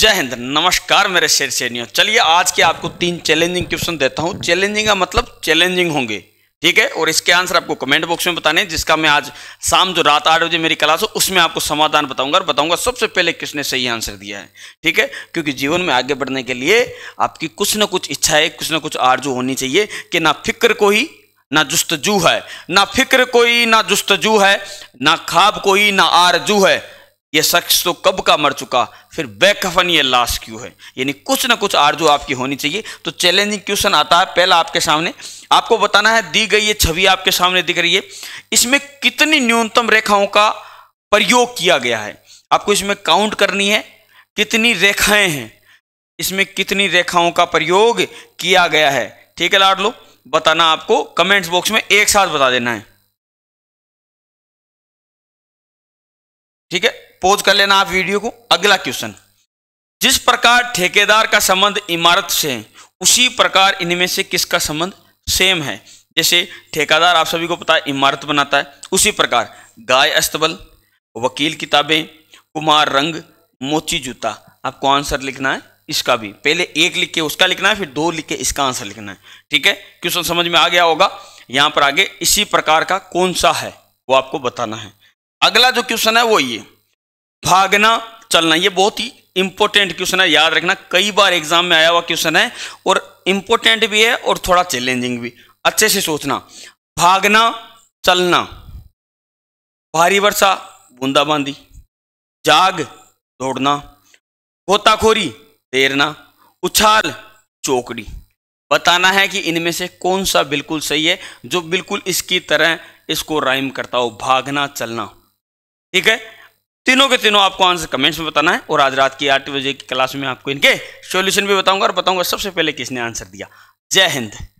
जय हिंद नमस्कार मेरे शेर शेरियों चलिए आज के आपको तीन चैलेंजिंग क्वेश्चन देता हूँ चैलेंजिंग का मतलब चैलेंजिंग होंगे ठीक है और इसके आंसर आपको कमेंट बॉक्स में बताने जिसका मैं आज शाम जो रात आठ बजे मेरी क्लास हो उसमें आपको समाधान बताऊंगा और बताऊंगा सबसे पहले किसने सही आंसर दिया है ठीक है क्योंकि जीवन में आगे बढ़ने के लिए आपकी कुछ ना कुछ इच्छा है कुछ ना कुछ आरजू होनी चाहिए कि ना फिक्र को ही ना जुस्तजू है ना फिक्र कोई ना जुस्तजू है ना खाब कोई ना आरजू है ये शख्स तो कब का मर चुका फिर बेकफन ये लाश क्यों है यानी कुछ ना कुछ आरजू आपकी होनी चाहिए तो चैलेंजिंग क्वेश्चन आता है पहला आपके सामने आपको बताना है दी गई ये छवि आपके सामने दिख रही है इसमें कितनी न्यूनतम रेखाओं का प्रयोग किया गया है आपको इसमें काउंट करनी है कितनी रेखाएं हैं इसमें कितनी रेखाओं का प्रयोग किया गया है ठीक है लाड लो बताना आपको कमेंट्स बॉक्स में एक साथ बता देना है ठीक है पोज कर लेना आप वीडियो को अगला क्वेश्चन जिस प्रकार ठेकेदार का संबंध इमारत से है उसी प्रकार इनमें से किसका संबंध सेम है जैसे ठेकेदार आप सभी को पता है इमारत बनाता है उसी प्रकार गाय अस्तबल वकील किताबें कुमार रंग मोची जूता आपको आंसर लिखना है इसका भी पहले एक लिख के उसका लिखना है फिर दो लिख के इसका आंसर लिखना है ठीक है क्वेश्चन समझ में आ गया होगा यहां पर आगे इसी प्रकार का कौन सा है वो आपको बताना है अगला जो क्वेश्चन है वो ये भागना चलना ये बहुत ही इंपॉर्टेंट क्वेश्चन है याद रखना कई बार एग्जाम में आया हुआ क्वेश्चन है और इंपॉर्टेंट भी है और थोड़ा चैलेंजिंग भी अच्छे से सोचना भागना चलना भारी वर्षा बूंदाबांदी जाग दौड़ना गोताखोरी तैरना उछाल चौकड़ी बताना है कि इनमें से कौन सा बिल्कुल सही है जो बिल्कुल इसकी तरह इसको राइम करता हो भागना चलना ठीक है तीनों के तीनों आपको आंसर कमेंट्स में बताना है और आज रात की आठ बजे की क्लास में आपको इनके सॉल्यूशन भी बताऊंगा और बताऊंगा सबसे पहले किसने आंसर दिया जय हिंद